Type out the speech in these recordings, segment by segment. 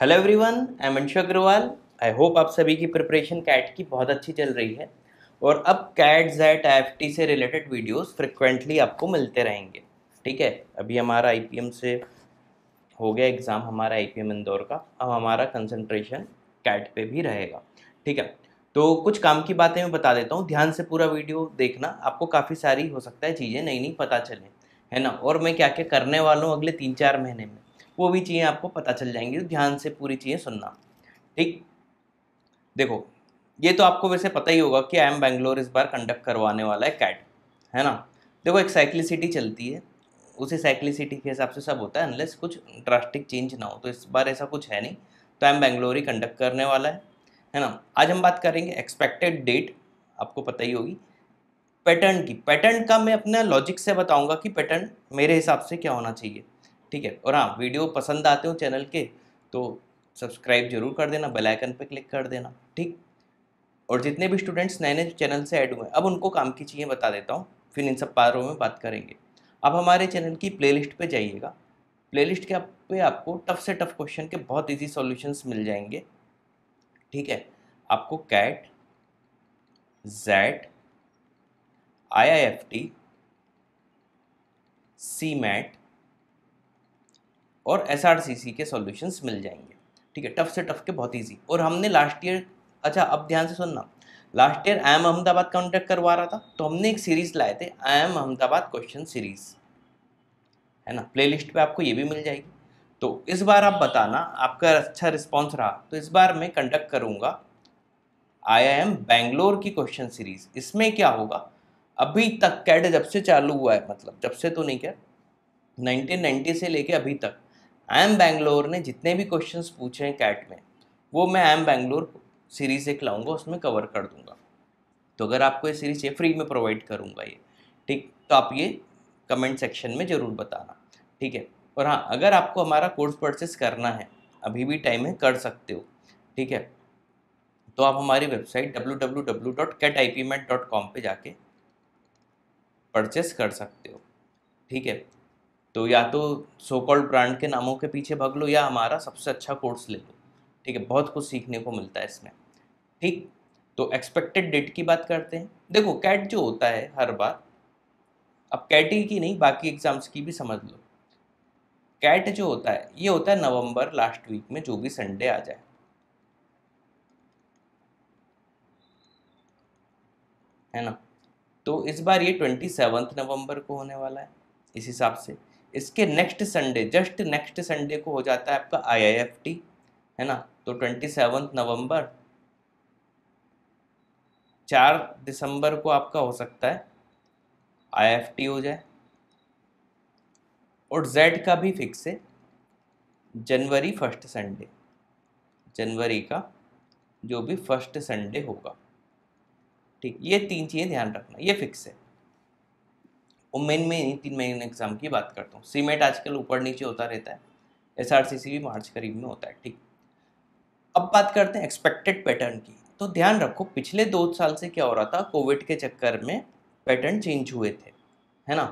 hello everyone I am Anshu Agrawal I hope आप सभी की प्रिपरेशन कैट की बहुत अच्छी चल रही है और अब कैट जैट एफ से रिलेटेड वीडियोस फ्रिक्वेंटली आपको मिलते रहेंगे ठीक है अभी हमारा आई से हो गया एग्ज़ाम हमारा आई इंदौर का अब हमारा कंसंट्रेशन कैट पे भी रहेगा ठीक है तो कुछ काम की बातें मैं बता देता हूँ ध्यान से पूरा वीडियो देखना आपको काफ़ी सारी हो सकता है चीज़ें नई नई पता चलें है ना और मैं क्या क्या करने वाला हूँ अगले तीन चार महीने में वो भी चीज़ें आपको पता चल जाएंगी तो ध्यान से पूरी चीज़ें सुनना ठीक देखो ये तो आपको वैसे पता ही होगा कि आई एम बेंगलोर इस बार कंडक्ट करवाने वाला है कैट है ना देखो एक साइक्लिसिटी चलती है उसी साइक्लिसिटी के हिसाब से सब होता है अनलेस कुछ ड्रास्टिक चेंज ना हो तो इस बार ऐसा कुछ है नहीं तो आई एम बेंगलोर ही कंडक्ट करने वाला है है ना आज हम बात करेंगे एक्सपेक्टेड डेट आपको पता ही होगी पैटर्न की पैटर्न का मैं अपना लॉजिक से बताऊंगा कि पैटर्न मेरे हिसाब से क्या होना चाहिए ठीक है और हाँ वीडियो पसंद आते हो चैनल के तो सब्सक्राइब जरूर कर देना बेल आइकन पे क्लिक कर देना ठीक और जितने भी स्टूडेंट्स नए नए चैनल से ऐड हुए अब उनको काम की चीज़ें बता देता हूँ फिर इन सब पारों में बात करेंगे अब हमारे चैनल की लिस्ट पर जाइएगा प्ले लिस्ट के आप पे आपको टफ से टफ क्वेश्चन के बहुत ईजी सोल्यूशंस मिल जाएंगे ठीक है आपको CAT XAT I I F T CMAT और एस के सॉल्यूशंस मिल जाएंगे ठीक है टफ से टफ के बहुत ईजी और हमने लास्ट ईयर अच्छा अब ध्यान से सुनना last year I M Ahmedabad contact करवा रहा था तो हमने एक सीरीज लाए थे I M Ahmedabad question series है ना लिस्ट पर आपको ये भी मिल जाएगी तो इस बार आप बताना आपका अच्छा रिस्पॉन्स रहा तो इस बार मैं कंडक्ट करूँगा आई आई एम बेंगलोर की क्वेश्चन सीरीज इसमें क्या होगा अभी तक कैड जब से चालू हुआ है मतलब जब से तो नहीं क्या 1990 से लेके अभी तक आई एम बेंगलोर ने जितने भी क्वेश्चन पूछे हैं कैट में वो मैं आई एम बेंगलोर सीरीज़ एक लाऊंगा उसमें कवर कर दूंगा तो अगर आपको ये सीरीज़ ये फ्री में प्रोवाइड करूँगा ये ठीक तो आप ये कमेंट सेक्शन में ज़रूर बताना ठीक है और हाँ अगर आपको हमारा कोर्स परचेस करना है अभी भी टाइम है कर सकते हो ठीक है तो आप हमारी वेबसाइट www.catipmat.com पे जाके परचेस कर सकते हो ठीक है तो या तो कॉल्ड ब्रांड के नामों के पीछे भाग लो या हमारा सबसे अच्छा कोर्स ले लो ठीक है बहुत कुछ सीखने को मिलता है इसमें ठीक तो एक्सपेक्टेड डेट की बात करते हैं देखो कैट जो होता है हर बार अब कैट ही की नहीं बाकी एग्ज़ाम्स की भी समझ लो कैट जो होता है ये होता है नवंबर लास्ट वीक में जो भी संडे आ जाए है ना तो इस बार ये ट्वेंटी सेवन्थ नवंबर को होने वाला है इस हिसाब से इसके next Sunday just next Sunday को हो जाता है आपका आईआईएफटी है ना तो ट्वेंटी सेवन्थ नवम्बर चार दिसंबर को आपका हो सकता है आईएफटी हो जाए और जेड का भी फिक्स है जनवरी फर्स्ट संडे जनवरी का जो भी फर्स्ट संडे होगा ठीक ये तीन चीज़ें ध्यान रखना ये फिक्स है वो मेन में ही तीन महीने एग्जाम की बात करता हूँ सीमेंट आजकल ऊपर नीचे होता रहता है एस आर सी सी भी मार्च करीब में होता है ठीक अब बात करते हैं एक्सपेक्टेड पैटर्न की तो ध्यान रखो पिछले दो साल से क्या हो रहा था कोविड के चक्कर में पैटर्न चेंज हुए थे है ना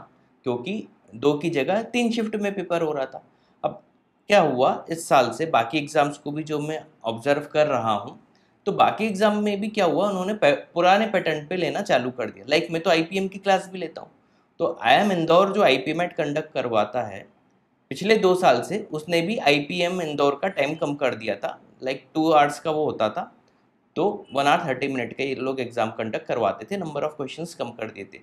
क्योंकि दो की जगह तीन शिफ्ट में पेपर हो रहा था अब क्या हुआ इस साल से बाकी एग्ज़ाम्स को भी जो मैं ऑब्जर्व कर रहा हूँ तो बाकी एग्ज़ाम में भी क्या हुआ उन्होंने पुराने पैटर्न पे लेना चालू कर दिया लाइक मैं तो आई की क्लास भी लेता हूँ तो आई एम इंदौर जो आई पी कंडक्ट करवाता है पिछले दो साल से उसने भी आई पी एम इंदौर का टाइम कम कर दिया था लाइक टू आवर्स का वो होता था तो वन आवर थर्टी मिनट के ये लोग एग्ज़ाम कंडक्ट करवाते थे नंबर ऑफ़ क्वेश्चंस कम कर दिए थे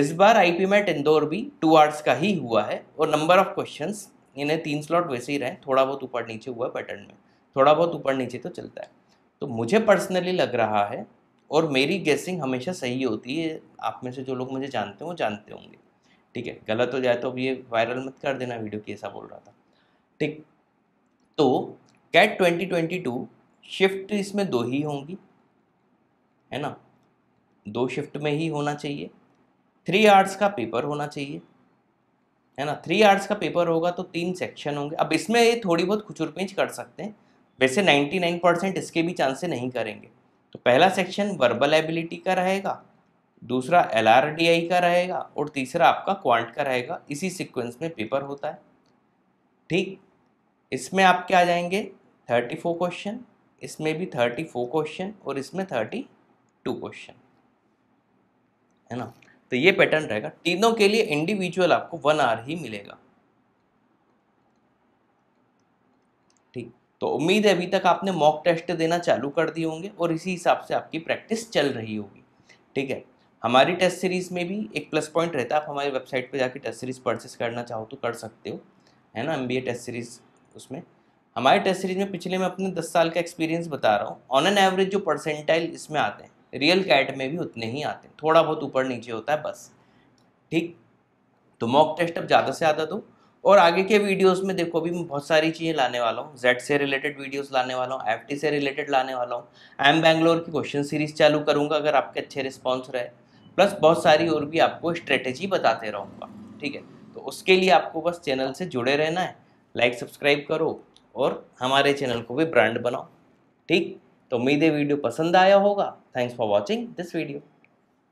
इस बार आई पी इंदौर भी टू आवर्स का ही हुआ है और नंबर ऑफ़ क्वेश्चन इन्हें तीन स्लॉट वैसे ही रहे थोड़ा बहुत ऊपर नीचे हुआ पैटर्न में थोड़ा बहुत ऊपर नीचे तो चलता है तो मुझे पर्सनली लग रहा है और मेरी गेसिंग हमेशा सही होती है आप में से जो लोग मुझे जानते हैं वो जानते होंगे ठीक है गलत हो जाए तो अब ये वायरल मत कर देना वीडियो की ऐसा बोल रहा था ठीक तो कैट 2022 शिफ्ट इसमें दो ही होंगी है ना दो शिफ्ट में ही होना चाहिए थ्री आर्ट्स का पेपर होना चाहिए है ना थ्री आर्ट्स का पेपर होगा तो तीन सेक्शन होंगे अब इसमें ये थोड़ी बहुत खुचुरपिंच कर सकते हैं वैसे 99 परसेंट इसके भी चांसेस नहीं करेंगे तो पहला सेक्शन वर्बल एबिलिटी का रहेगा दूसरा एल का रहेगा और तीसरा आपका क्वांट का रहेगा इसी सिक्वेंस में पेपर होता है ठीक इसमें आप क्या आ जाएंगे थर्टी फोर क्वेश्चन इसमें भी थर्टी फोर क्वेश्चन और इसमें थर्टी टू क्वेश्चन है ना तो ये पैटर्न रहेगा तीनों के लिए इंडिविजुअल आपको वन आर ही मिलेगा तो उम्मीद है अभी तक आपने मॉक टेस्ट देना चालू कर दिए होंगे और इसी हिसाब से आपकी प्रैक्टिस चल रही होगी ठीक है हमारी टेस्ट सीरीज़ में भी एक प्लस पॉइंट रहता है आप हमारी वेबसाइट पर जाके टेस्ट सीरीज़ परचेस करना चाहो तो कर सकते हो है ना एम टेस्ट सीरीज़ उसमें हमारे टेस्ट सीरीज़ में पिछले मैं अपने दस साल का एक्सपीरियंस बता रहा हूँ ऑन एन एवरेज जो परसेंटाइल इसमें आते हैं रियल कैट में भी उतने ही आते हैं थोड़ा बहुत ऊपर नीचे होता है बस ठीक तो मॉक टेस्ट अब ज़्यादा से ज़्यादा दो और आगे के वीडियोस में देखो अभी मैं बहुत सारी चीज़ें लाने वाला हूँ जेड से रिलेटेड वीडियोस लाने वाला हूँ एफ से रिलेटेड लाने वाला हूँ एम बैंगलोर की क्वेश्चन सीरीज चालू करूँगा अगर आपके अच्छे रिस्पॉन्स रहे प्लस बहुत सारी और भी आपको स्ट्रेटेजी बताते रहूँगा ठीक है तो उसके लिए आपको बस चैनल से जुड़े रहना है लाइक सब्सक्राइब करो और हमारे चैनल को भी ब्रांड बनाओ ठीक तो उम्मीद है वीडियो पसंद आया होगा thanks for watching this video